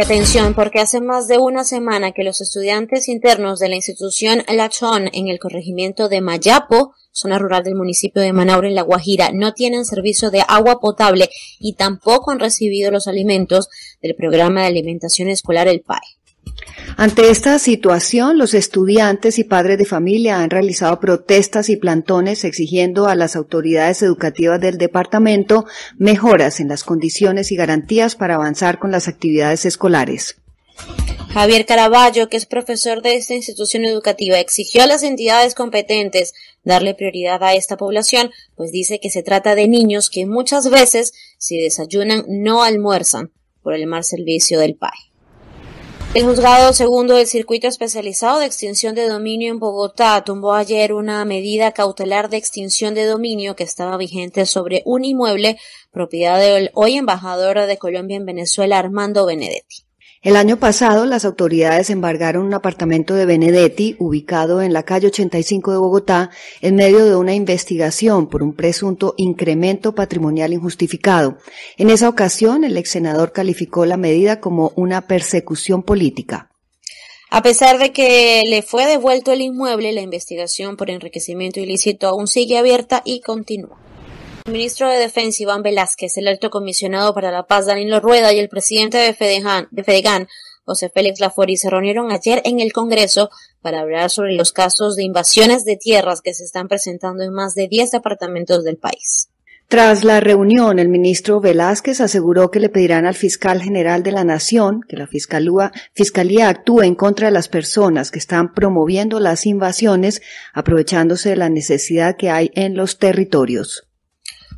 atención, porque hace más de una semana que los estudiantes internos de la institución Lachón en el corregimiento de Mayapo, zona rural del municipio de Manaure en La Guajira, no tienen servicio de agua potable y tampoco han recibido los alimentos del programa de alimentación escolar El PAE. Ante esta situación, los estudiantes y padres de familia han realizado protestas y plantones exigiendo a las autoridades educativas del departamento mejoras en las condiciones y garantías para avanzar con las actividades escolares. Javier Caraballo, que es profesor de esta institución educativa, exigió a las entidades competentes darle prioridad a esta población, pues dice que se trata de niños que muchas veces, si desayunan, no almuerzan por el mal servicio del país. El juzgado segundo del circuito especializado de extinción de dominio en Bogotá tumbó ayer una medida cautelar de extinción de dominio que estaba vigente sobre un inmueble propiedad del hoy embajadora de Colombia en Venezuela, Armando Benedetti. El año pasado, las autoridades embargaron un apartamento de Benedetti, ubicado en la calle 85 de Bogotá, en medio de una investigación por un presunto incremento patrimonial injustificado. En esa ocasión, el ex senador calificó la medida como una persecución política. A pesar de que le fue devuelto el inmueble, la investigación por enriquecimiento ilícito aún sigue abierta y continúa. El ministro de Defensa Iván Velázquez, el alto comisionado para la paz Danilo Rueda y el presidente de Fedegan, José Félix Lafori, se reunieron ayer en el Congreso para hablar sobre los casos de invasiones de tierras que se están presentando en más de 10 departamentos del país. Tras la reunión, el ministro Velázquez aseguró que le pedirán al fiscal general de la Nación que la Fiscalía, actúe en contra de las personas que están promoviendo las invasiones, aprovechándose de la necesidad que hay en los territorios.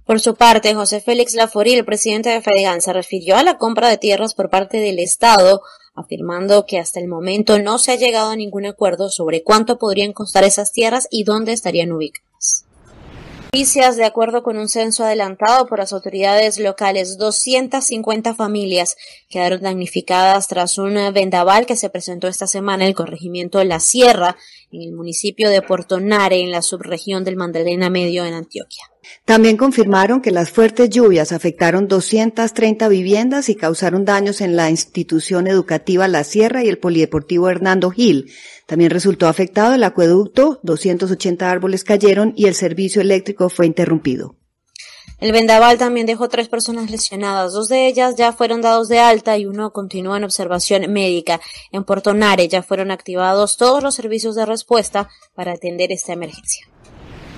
Por su parte, José Félix Laforí, el presidente de Fedegan, se refirió a la compra de tierras por parte del Estado, afirmando que hasta el momento no se ha llegado a ningún acuerdo sobre cuánto podrían costar esas tierras y dónde estarían ubicadas. Noticias, de acuerdo con un censo adelantado por las autoridades locales, 250 familias quedaron damnificadas tras un vendaval que se presentó esta semana en el corregimiento La Sierra, en el municipio de Portonare, en la subregión del Magdalena Medio, en Antioquia. También confirmaron que las fuertes lluvias afectaron 230 viviendas y causaron daños en la institución educativa La Sierra y el polideportivo Hernando Gil. También resultó afectado el acueducto, 280 árboles cayeron y el servicio eléctrico fue interrumpido. El vendaval también dejó tres personas lesionadas. Dos de ellas ya fueron dados de alta y uno continúa en observación médica. En Puerto Nare ya fueron activados todos los servicios de respuesta para atender esta emergencia.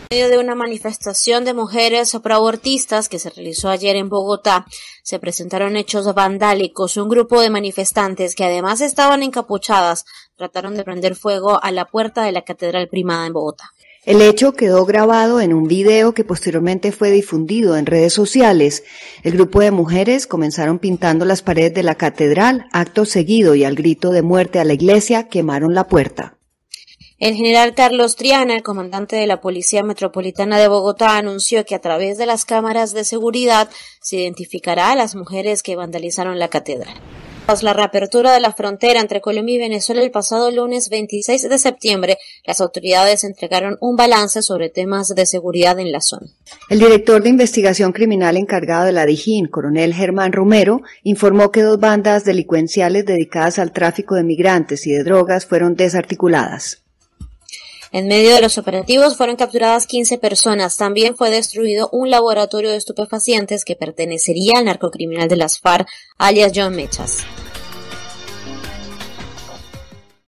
En medio de una manifestación de mujeres proabortistas que se realizó ayer en Bogotá, se presentaron hechos vandálicos. Un grupo de manifestantes que además estaban encapuchadas trataron de prender fuego a la puerta de la Catedral Primada en Bogotá. El hecho quedó grabado en un video que posteriormente fue difundido en redes sociales. El grupo de mujeres comenzaron pintando las paredes de la catedral, acto seguido y al grito de muerte a la iglesia quemaron la puerta. El general Carlos Triana, el comandante de la Policía Metropolitana de Bogotá, anunció que a través de las cámaras de seguridad se identificará a las mujeres que vandalizaron la catedral. Tras la reapertura de la frontera entre Colombia y Venezuela el pasado lunes 26 de septiembre, las autoridades entregaron un balance sobre temas de seguridad en la zona. El director de investigación criminal encargado de la DIJÍN, coronel Germán Romero, informó que dos bandas delincuenciales dedicadas al tráfico de migrantes y de drogas fueron desarticuladas. En medio de los operativos fueron capturadas 15 personas. También fue destruido un laboratorio de estupefacientes que pertenecería al narcocriminal de las FARC, alias John Mechas.